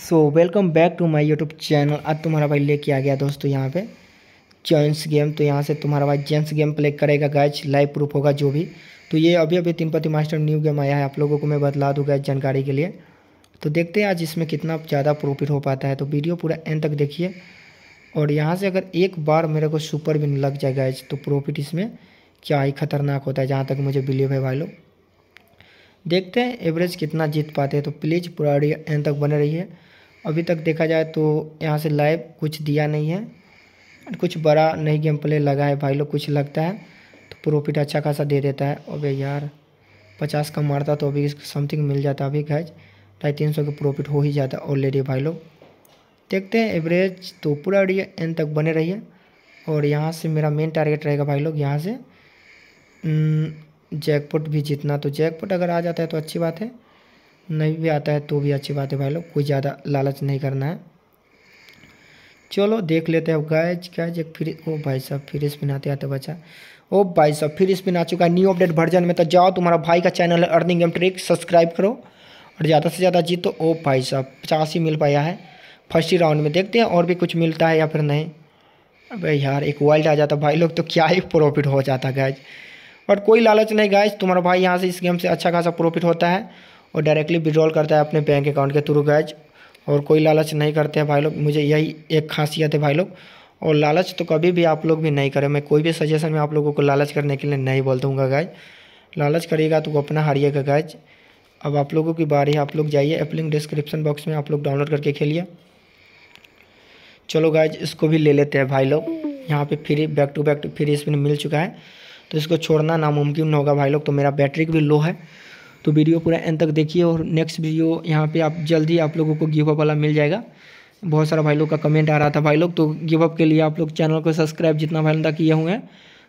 so welcome back to my YouTube channel आज तुम्हारा भाई लेके आ गया दोस्तों यहाँ पे जेंट्स गेम तो यहाँ से तुम्हारा भाई जेंट्स गेम प्ले करेगा गैच लाइव प्रूफ होगा जो भी तो ये अभी अभी तिनपति मास्टर न्यू गेम आया है आप लोगों को मैं बतला दूँ गैच जानकारी के लिए तो देखते हैं आज इसमें कितना ज़्यादा प्रॉफिट हो पाता है तो वीडियो पूरा एंड तक देखिए और यहाँ से अगर एक बार मेरे को सुपर विन लग जाए गैच तो प्रॉफिट इसमें क्या ही खतरनाक होता है जहाँ तक मुझे बिलीव है भाई लोग देखते हैं एवरेज कितना जीत पाते हैं तो प्लीज़ पूरा ऑडियो एंड तक बने रहिए अभी तक देखा जाए तो यहाँ से लाइव कुछ दिया नहीं है कुछ बड़ा नहीं गेम प्ले लगा है भाई लोग कुछ लगता है तो प्रॉफिट अच्छा खासा दे देता है अबे यार पचास का मारता तो अभी समथिंग मिल जाता अभी गैज ढाई तीन सौ का प्रॉफिट हो ही जाता ऑलरेडी भाई लोग देखते हैं एवरेज तो पूरा ऑडियो एंड तक बने रहिए और यहाँ से मेरा मेन टारगेट रहेगा भाई लोग यहाँ से हम्म, जैकपॉट भी जीतना तो जैकपॉट अगर आ जाता है तो अच्छी बात है नहीं भी आता है तो भी अच्छी बात है भाई लोग कोई ज़्यादा लालच नहीं करना है चलो देख लेते हैं गैज गैज एक फिर ओ भाई साहब फिर स्पिन आते तो आते तो बचा ओ भाई साहब फिर स्पिन आ चुका है न्यू अपडेट वर्जन में तो जाओ तुम्हारा भाई का चैनल है अर्निंग एम ट्रिक सब्सक्राइब करो और ज़्यादा से ज़्यादा जीतो तो, ओ भाई साहब पचास ही मिल पाया है फर्स्ट ही राउंड में देखते हैं और भी कुछ मिलता है या फिर नहीं अब यार एक वर्ल्ड आ जाता भाई लोग तो क्या ही प्रॉफिट हो जाता गैज बट कोई लालच नहीं गाइस तुम्हारा भाई यहाँ से इस गेम से अच्छा खासा प्रॉफिट होता है और डायरेक्टली विड्रॉल करता है अपने बैंक अकाउंट के थ्रू गैज और कोई लालच नहीं करते हैं भाई लोग मुझे यही एक खासियत है भाई लोग और लालच तो कभी भी आप लोग भी नहीं करें मैं कोई भी सजेशन में आप लोगों को लालच करने के लिए नहीं बोल दूँगा गैज लालच करिएगा तो अपना हारिएगा गैज अब आप लोगों की बारी है आप लोग जाइए एप्लिंग डिस्क्रिप्शन बॉक्स में आप लोग डाउनलोड करके खेलिए चलो गैज इसको भी ले लेते हैं भाई लोग यहाँ पर free back to back free spin मिल चुका है तो इसको छोड़ना नामुमकिन होगा भाई लोग तो मेरा बैटरी भी लो है तो वीडियो पूरा एंड तक देखिए और नेक्स्ट वीडियो यहाँ पे आप जल्दी आप लोगों को गिव अप वाला मिल जाएगा बहुत सारा भाई लोग का कमेंट आ रहा था भाई लोग तो गिव अप के लिए आप लोग चैनल को सब्सक्राइब जितना भाई तक किए हुए हैं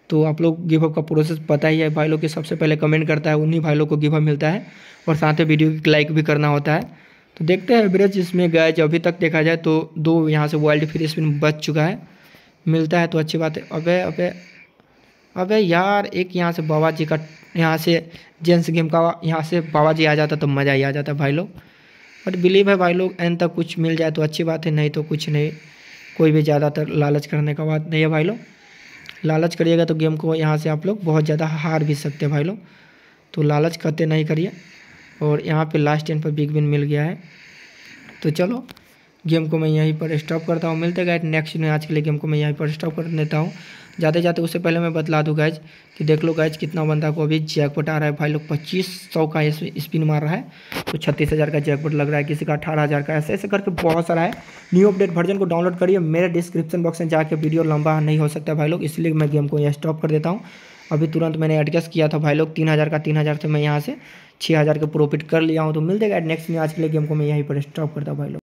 तो आप लोग गिव अप का प्रोसेस पता ही है भाई लोग के सबसे पहले कमेंट करता है उन्हीं भाई लोग को गिव अप मिलता है और साथ ही वीडियो की लाइक भी करना होता है तो देखते हैं एवरेज इसमें गए जब अभी तक देखा जाए तो दो यहाँ से वर्ल्ड फ्री स्पिन बच चुका है मिलता है तो अच्छी बात है अबे अबे अबे यार एक यहाँ से बाबा जी का यहाँ से जेंट्स गेम का यहाँ से बाबा जी आ जाता तो मज़ा ही आ जाता भाई लोग बट बिलीव है भाई लोग एंड तक कुछ मिल जाए तो अच्छी बात है नहीं तो कुछ नहीं कोई भी ज़्यादातर लालच करने का बात नहीं है भाई लोग लालच करिएगा तो गेम को यहाँ से आप लोग बहुत ज़्यादा हार भी सकते हैं भाई लोग तो लालच करते नहीं करिए और यहाँ पे लास्ट टेन पर बिग बिन मिल गया है तो चलो गेम को मैं यहीं पर स्टॉप करता हूँ मिलते गए नेक्स्ट में आज के लिए गेम को मैं यहीं पर स्टॉप कर देता हूँ जाते जाते उससे पहले मैं बतला दूँ गैज कि देख लो गैज कितना बंदा को अभी जैकपट आ रहा है भाई लोग पच्चीस सौ का स्पिन मार रहा है तो छत्तीस हज़ार का जैकपट लग रहा है किसी का अठारह हज़ार का ऐसे ऐसे करके बहुत सारा है न्यू अपडेट वर्जन को डाउनलोड करिए मेरे डिस्क्रिप्शन बॉक्स में जाकर वीडियो लंबा नहीं हो सकता भाई लोग इसलिए मैं गेम को यहाँ स्टॉप कर देता हूँ अभी तुरंत मैंने एडजस्ट किया था भाई लोग तीन हज़ार का तीन हज़ार से मैं यहाँ से छः हज़ार का प्रॉफिट कर लिया हूँ तो मिल जाएगा नेक्स्ट में आज के लिए गेम को मैं यहीं पर स्टॉप करता हूँ भाई लोग